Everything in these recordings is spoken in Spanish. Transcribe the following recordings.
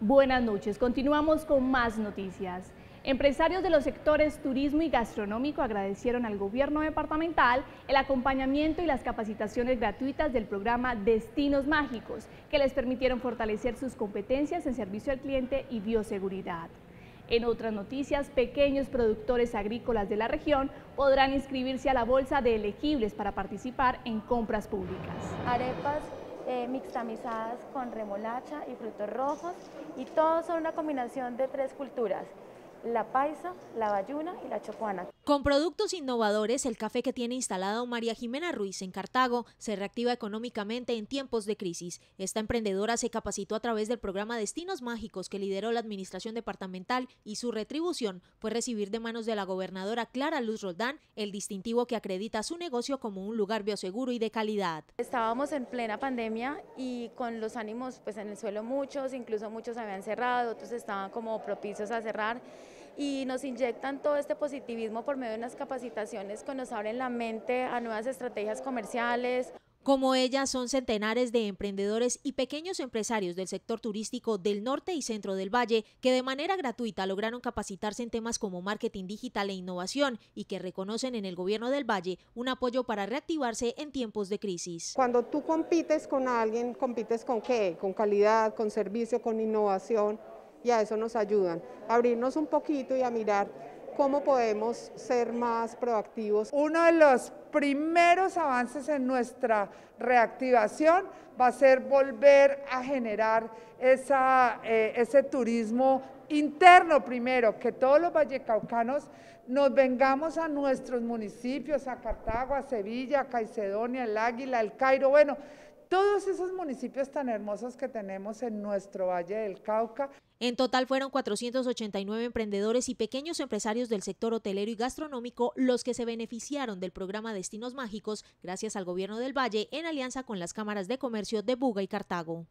Buenas noches, continuamos con más noticias. Empresarios de los sectores turismo y gastronómico agradecieron al gobierno departamental el acompañamiento y las capacitaciones gratuitas del programa Destinos Mágicos, que les permitieron fortalecer sus competencias en servicio al cliente y bioseguridad. En otras noticias, pequeños productores agrícolas de la región podrán inscribirse a la bolsa de elegibles para participar en compras públicas. Arepas eh, mixtamizadas con remolacha y frutos rojos y todos son una combinación de tres culturas, la paisa, la bayuna y la chocuana. Con productos innovadores, el café que tiene instalado María Jimena Ruiz en Cartago se reactiva económicamente en tiempos de crisis. Esta emprendedora se capacitó a través del programa Destinos Mágicos que lideró la administración departamental y su retribución fue recibir de manos de la gobernadora Clara Luz Roldán el distintivo que acredita su negocio como un lugar bioseguro y de calidad. Estábamos en plena pandemia y con los ánimos pues en el suelo muchos, incluso muchos habían cerrado, otros estaban como propicios a cerrar y nos inyectan todo este positivismo por medio de unas capacitaciones que nos abren la mente a nuevas estrategias comerciales. Como ellas, son centenares de emprendedores y pequeños empresarios del sector turístico del norte y centro del valle que de manera gratuita lograron capacitarse en temas como marketing digital e innovación y que reconocen en el gobierno del valle un apoyo para reactivarse en tiempos de crisis. Cuando tú compites con alguien, compites con qué? Con calidad, con servicio, con innovación y a eso nos ayudan, abrirnos un poquito y a mirar cómo podemos ser más proactivos. Uno de los primeros avances en nuestra reactivación va a ser volver a generar esa, eh, ese turismo interno primero, que todos los vallecaucanos nos vengamos a nuestros municipios, a Cartago, a Sevilla, a Caicedonia, el Águila, el Cairo, bueno, todos esos municipios tan hermosos que tenemos en nuestro Valle del Cauca. En total fueron 489 emprendedores y pequeños empresarios del sector hotelero y gastronómico los que se beneficiaron del programa Destinos Mágicos gracias al gobierno del Valle en alianza con las cámaras de comercio de Buga y Cartago.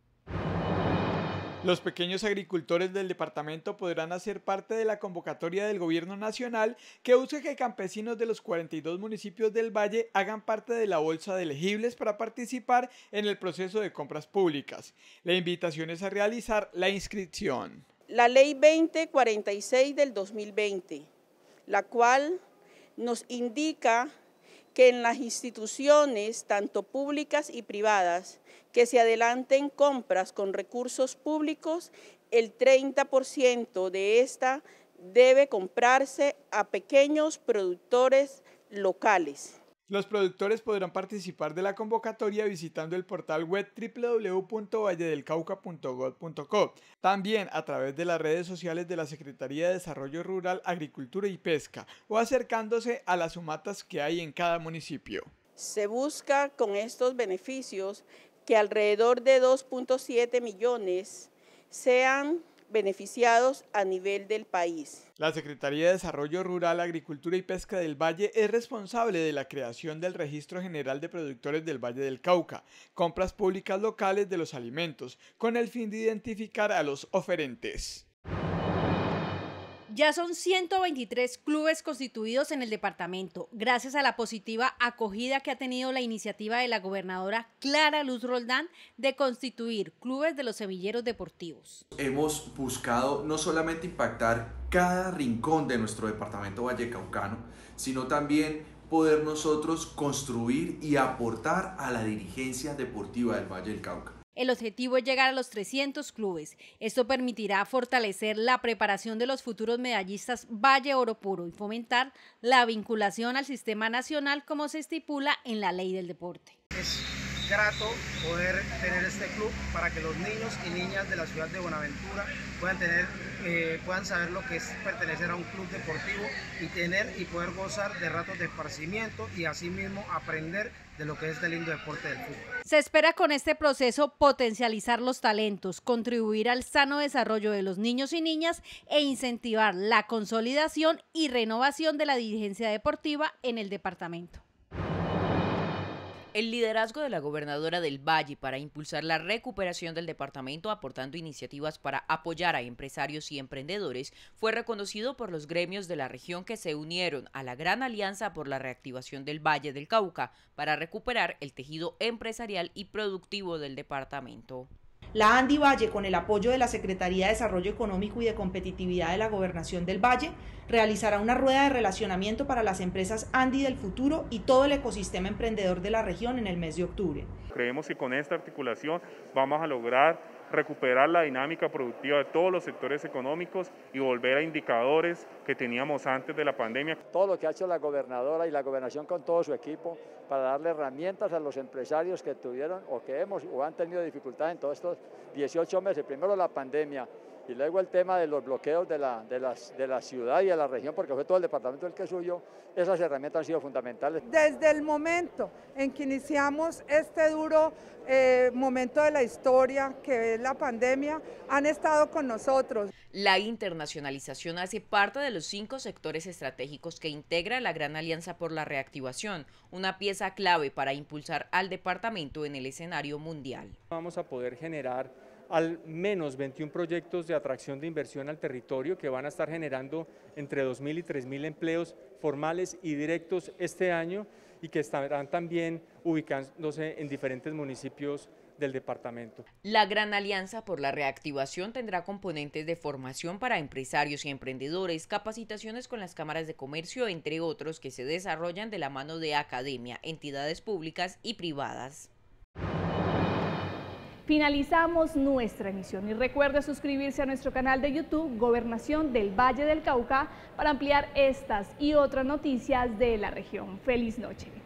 Los pequeños agricultores del departamento podrán hacer parte de la convocatoria del Gobierno Nacional que busca que campesinos de los 42 municipios del Valle hagan parte de la bolsa de elegibles para participar en el proceso de compras públicas. La invitación es a realizar la inscripción. La Ley 2046 del 2020, la cual nos indica que en las instituciones, tanto públicas y privadas, que se adelanten compras con recursos públicos, el 30% de esta debe comprarse a pequeños productores locales. Los productores podrán participar de la convocatoria visitando el portal web www.valledelcauca.gov.co, también a través de las redes sociales de la Secretaría de Desarrollo Rural, Agricultura y Pesca o acercándose a las sumatas que hay en cada municipio. Se busca con estos beneficios que alrededor de 2.7 millones sean beneficiados a nivel del país. La Secretaría de Desarrollo Rural, Agricultura y Pesca del Valle es responsable de la creación del Registro General de Productores del Valle del Cauca, compras públicas locales de los alimentos, con el fin de identificar a los oferentes. Ya son 123 clubes constituidos en el departamento, gracias a la positiva acogida que ha tenido la iniciativa de la gobernadora Clara Luz Roldán de constituir clubes de los semilleros deportivos. Hemos buscado no solamente impactar cada rincón de nuestro departamento vallecaucano, sino también poder nosotros construir y aportar a la dirigencia deportiva del Valle del Cauca. El objetivo es llegar a los 300 clubes. Esto permitirá fortalecer la preparación de los futuros medallistas Valle Oro Puro y fomentar la vinculación al sistema nacional como se estipula en la ley del deporte grato poder tener este club para que los niños y niñas de la ciudad de Buenaventura puedan tener eh, puedan saber lo que es pertenecer a un club deportivo y tener y poder gozar de ratos de esparcimiento y asimismo aprender de lo que es este lindo deporte del fútbol. Se espera con este proceso potencializar los talentos, contribuir al sano desarrollo de los niños y niñas e incentivar la consolidación y renovación de la dirigencia deportiva en el departamento. El liderazgo de la gobernadora del Valle para impulsar la recuperación del departamento aportando iniciativas para apoyar a empresarios y emprendedores fue reconocido por los gremios de la región que se unieron a la Gran Alianza por la Reactivación del Valle del Cauca para recuperar el tejido empresarial y productivo del departamento. La Andy Valle, con el apoyo de la Secretaría de Desarrollo Económico y de Competitividad de la Gobernación del Valle, realizará una rueda de relacionamiento para las empresas Andy del futuro y todo el ecosistema emprendedor de la región en el mes de octubre. Creemos que con esta articulación vamos a lograr recuperar la dinámica productiva de todos los sectores económicos y volver a indicadores que teníamos antes de la pandemia. Todo lo que ha hecho la gobernadora y la gobernación con todo su equipo para darle herramientas a los empresarios que tuvieron o que hemos o han tenido dificultades en todos estos 18 meses. Primero la pandemia, y luego el tema de los bloqueos de la, las, de la ciudad y de la región, porque fue todo el departamento del que subió, esas herramientas han sido fundamentales. Desde el momento en que iniciamos este duro eh, momento de la historia, que es la pandemia, han estado con nosotros. La internacionalización hace parte de los cinco sectores estratégicos que integra la Gran Alianza por la Reactivación, una pieza clave para impulsar al departamento en el escenario mundial. Vamos a poder generar al menos 21 proyectos de atracción de inversión al territorio que van a estar generando entre 2.000 y 3.000 empleos formales y directos este año y que estarán también ubicándose en diferentes municipios del departamento. La Gran Alianza por la Reactivación tendrá componentes de formación para empresarios y emprendedores, capacitaciones con las cámaras de comercio, entre otros, que se desarrollan de la mano de academia, entidades públicas y privadas. Finalizamos nuestra emisión y recuerde suscribirse a nuestro canal de YouTube Gobernación del Valle del Cauca para ampliar estas y otras noticias de la región. Feliz noche.